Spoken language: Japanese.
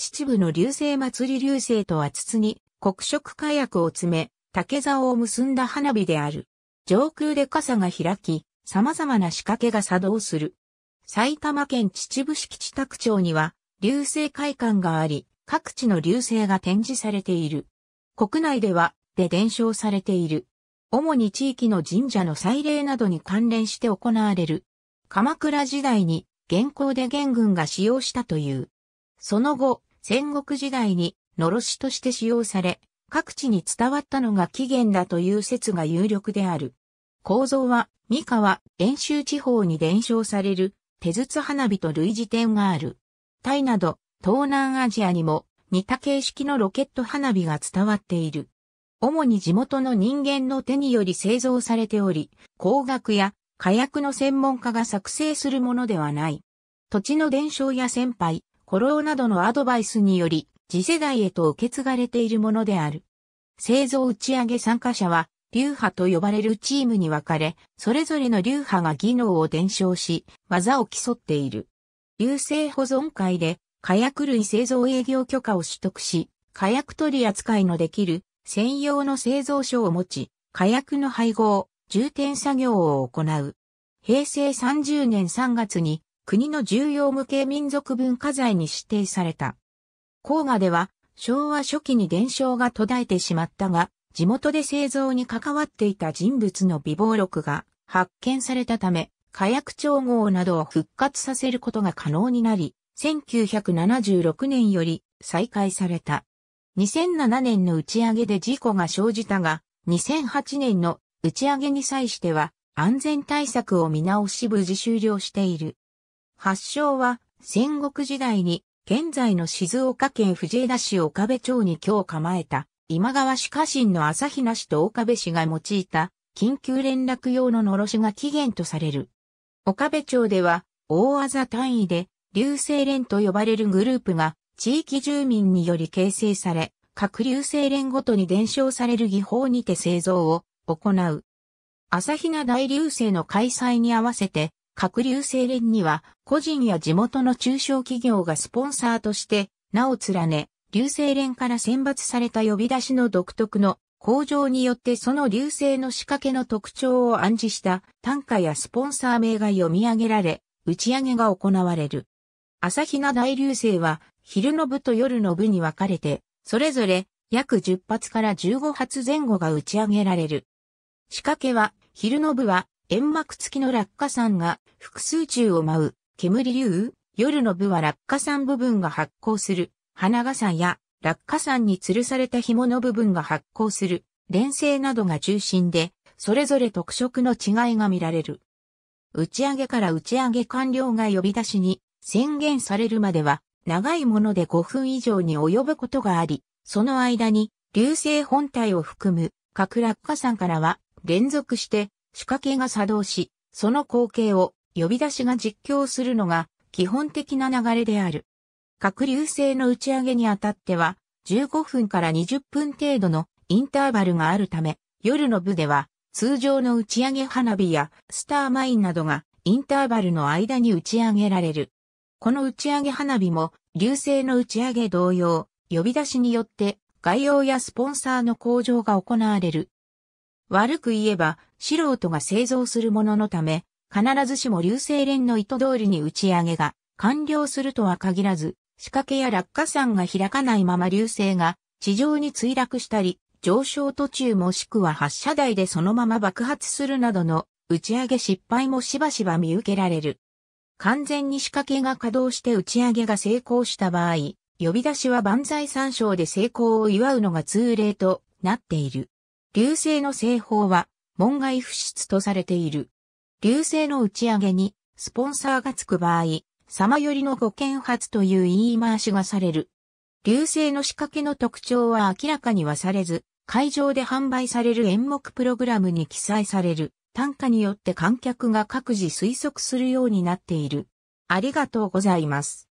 秩父の流星祭り流星とは筒に黒色火薬を詰め、竹竿を結んだ花火である。上空で傘が開き、様々な仕掛けが作動する。埼玉県秩父市地宅町には、流星会館があり、各地の流星が展示されている。国内では、で伝承されている。主に地域の神社の祭礼などに関連して行われる。鎌倉時代に、現行で元軍が使用したという。その後、戦国時代にのろしとして使用され、各地に伝わったのが起源だという説が有力である。構造は、三河、遠州地方に伝承される、手筒花火と類似点がある。タイなど、東南アジアにも、似た形式のロケット花火が伝わっている。主に地元の人間の手により製造されており、工学や火薬の専門家が作成するものではない。土地の伝承や先輩、古老などのアドバイスにより、次世代へと受け継がれているものである。製造打ち上げ参加者は、流派と呼ばれるチームに分かれ、それぞれの流派が技能を伝承し、技を競っている。流星保存会で、火薬類製造営業許可を取得し、火薬取り扱いのできる専用の製造所を持ち、火薬の配合、重点作業を行う。平成30年3月に国の重要無形民族文化財に指定された。黄河では昭和初期に伝承が途絶えてしまったが、地元で製造に関わっていた人物の備忘録が発見されたため、火薬調合などを復活させることが可能になり、1976年より再開された。2007年の打ち上げで事故が生じたが、2008年の打ち上げに際しては安全対策を見直し無事終了している。発祥は戦国時代に現在の静岡県藤枝市岡部町に今日構えた今川市家臣の朝比奈氏と岡部氏が用いた緊急連絡用ののろしが起源とされる。岡部町では大技単位で流星連と呼ばれるグループが地域住民により形成され、各流星連ごとに伝承される技法にて製造を行う。朝比奈大流星の開催に合わせて各流星連には、個人や地元の中小企業がスポンサーとして、名を連ね、流星連から選抜された呼び出しの独特の向上によってその流星の仕掛けの特徴を暗示した単価やスポンサー名が読み上げられ、打ち上げが行われる。朝日奈大流星は昼の部と夜の部に分かれて、それぞれ約10発から15発前後が打ち上げられる。仕掛けは、昼の部は煙幕付きの落下傘が複数中を舞う、煙流、夜の部は落下山部分が発光する、花傘や落下山に吊るされた紐の部分が発光する、連星などが中心で、それぞれ特色の違いが見られる。打ち上げから打ち上げ完了が呼び出しに宣言されるまでは、長いもので5分以上に及ぶことがあり、その間に流星本体を含む各落下山からは連続して仕掛けが作動し、その光景を呼び出しが実況するのが基本的な流れである。各流星の打ち上げにあたっては、15分から20分程度のインターバルがあるため、夜の部では通常の打ち上げ花火やスターマインなどがインターバルの間に打ち上げられる。この打ち上げ花火も流星の打ち上げ同様、呼び出しによって概要やスポンサーの向上が行われる。悪く言えば素人が製造するもののため、必ずしも流星連の意図通りに打ち上げが完了するとは限らず、仕掛けや落下山が開かないまま流星が地上に墜落したり、上昇途中もしくは発射台でそのまま爆発するなどの打ち上げ失敗もしばしば見受けられる。完全に仕掛けが稼働して打ち上げが成功した場合、呼び出しは万歳参照で成功を祝うのが通例となっている。流星の製法は門外不出とされている。流星の打ち上げに、スポンサーがつく場合、様よりのご件発という言い回しがされる。流星の仕掛けの特徴は明らかにはされず、会場で販売される演目プログラムに記載される単価によって観客が各自推測するようになっている。ありがとうございます。